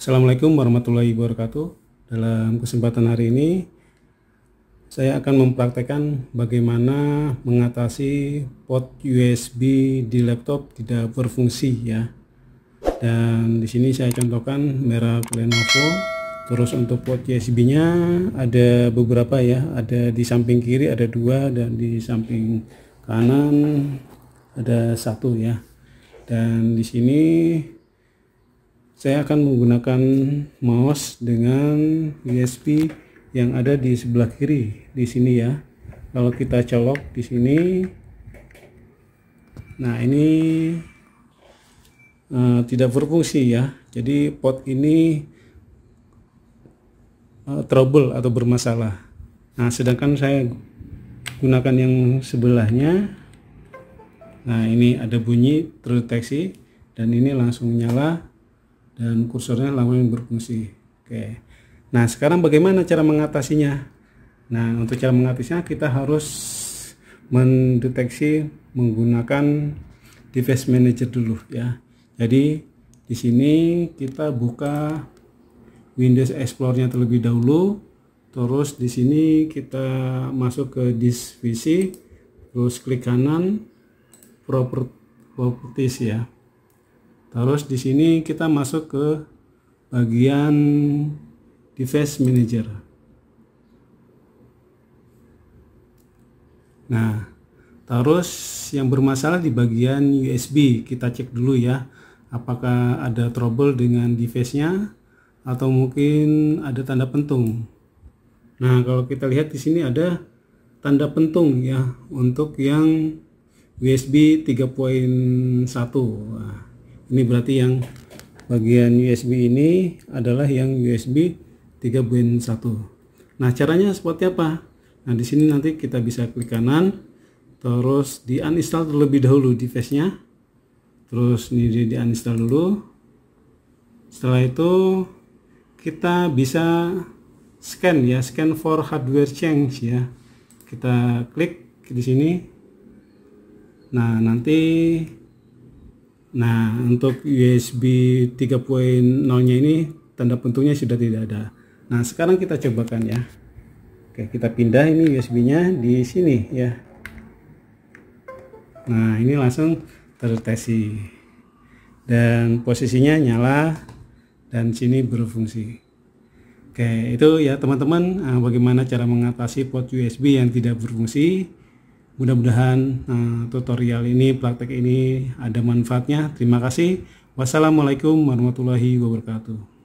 Assalamualaikum warahmatullahi wabarakatuh. Dalam kesempatan hari ini, saya akan mempraktekkan bagaimana mengatasi port USB di laptop tidak berfungsi ya. Dan di sini saya contohkan merek Lenovo. Terus untuk port USB-nya ada beberapa ya. Ada di samping kiri ada dua dan di samping kanan ada satu ya. Dan di sini saya akan menggunakan mouse dengan USB yang ada di sebelah kiri di sini ya kalau kita colok di sini nah ini uh, tidak berfungsi ya jadi pot ini uh, trouble atau bermasalah nah sedangkan saya gunakan yang sebelahnya nah ini ada bunyi terdeteksi dan ini langsung nyala dan kursornya langsung berfungsi. Oke. Nah, sekarang bagaimana cara mengatasinya? Nah, untuk cara mengatasinya kita harus mendeteksi menggunakan device manager dulu ya. Jadi di sini kita buka Windows Explorer-nya terlebih dahulu. Terus di sini kita masuk ke disk PC, terus klik kanan properties ya Terus di sini kita masuk ke bagian device manager. Nah, terus yang bermasalah di bagian USB kita cek dulu ya apakah ada trouble dengan device-nya atau mungkin ada tanda pentung. Nah, kalau kita lihat di sini ada tanda pentung ya untuk yang USB 3.1. Nah, ini berarti yang bagian USB ini adalah yang USB 3.1 nah caranya seperti apa nah di sini nanti kita bisa klik kanan terus di uninstall terlebih dahulu device nya terus ini di, di uninstall dulu setelah itu kita bisa scan ya scan for hardware change ya kita klik di sini nah nanti Nah, untuk USB 3.0-nya ini tanda pentungnya sudah tidak ada. Nah, sekarang kita cobakan ya. Oke, kita pindah ini USB-nya di sini ya. Nah, ini langsung terdeteksi. Dan posisinya nyala dan sini berfungsi. Oke, itu ya teman-teman eh, bagaimana cara mengatasi port USB yang tidak berfungsi. Mudah-mudahan uh, tutorial ini, praktek ini ada manfaatnya. Terima kasih. Wassalamualaikum warahmatullahi wabarakatuh.